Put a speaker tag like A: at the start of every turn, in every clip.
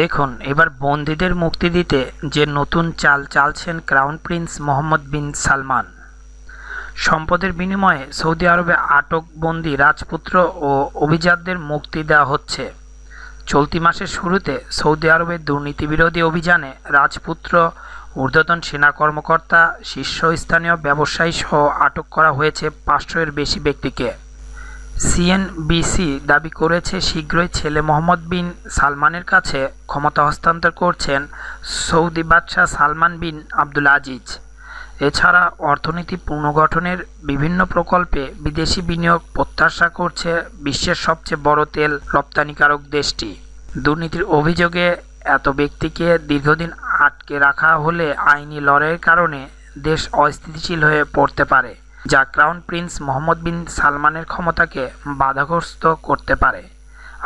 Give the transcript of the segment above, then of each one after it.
A: দেখুন এবার বন্দীদের মুক্তি দিতে যে নতুন চাল চালছেন crown prince Mohammed bin Salman সম্পদের বিনিময়ে সৌদি আরবে আটক বন্দি রাজপুত্র ও অভিজাতদের মুক্তি দেওয়া হচ্ছে চলতি মাসের শুরুতে সৌদি আরবের দুর্নীতিবিরোধী অভিযানে রাজপুত্র ঊর্ধ্বতন সেনা কর্মকর্তা শীর্ষস্থানীয় ব্যবসায়ী সহ আটক করা হয়েছে পাঁচশো এর বেশি ব্যক্তিকে সিএনবিসি দাবি করেছে শীঘ্রই ছেলে মোহাম্মদ বিন সালমানের কাছে ক্ষমতা হস্তান্তর করছেন সৌদি বাদশাহ সালমান বিন আব্দুল আজিজ এছাড়া অর্থনীতি পুনর্গঠনের বিভিন্ন প্রকল্পে বিদেশি বিনিয়োগ প্রত্যাশা করছে বিশ্বের সবচেয়ে বড় তেল রপ্তানিকারক দেশটি দুর্নীতির অভিযোগে এত ব্যক্তিকে দীর্ঘদিন আটকে রাখা হলে আইনি লড়াইয়ের কারণে দেশ অস্থিতিশীল হয়ে পড়তে পারে যা ক্রাউন প্রিন্স মোহাম্মদ বিন সালমানের ক্ষমতাকে বাধাগ্রস্ত করতে পারে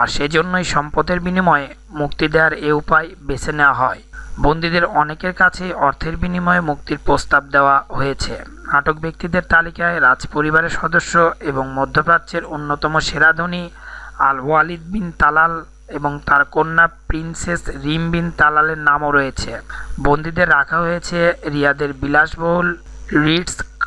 A: আর সেজন্যই সম্পদের বিনিময়ে মুক্তি দেওয়ার এ উপায় বেছে নেওয়া হয় বন্দীদের অনেকের কাছে অর্থের বিনিময়ে মুক্তির প্রস্তাব দেওয়া হয়েছে আটক ব্যক্তিদের তালিকায় রাজ পরিবারের সদস্য এবং মধ্যপ্রাচ্যের অন্যতম সেরা আল ওয়ালিদ বিন তালাল এবং তার কন্যা প্রিন্সেস রিম বিন তালালের নামও রয়েছে বন্দীদের রাখা হয়েছে রিয়াদের বিলাসবহুল রিটস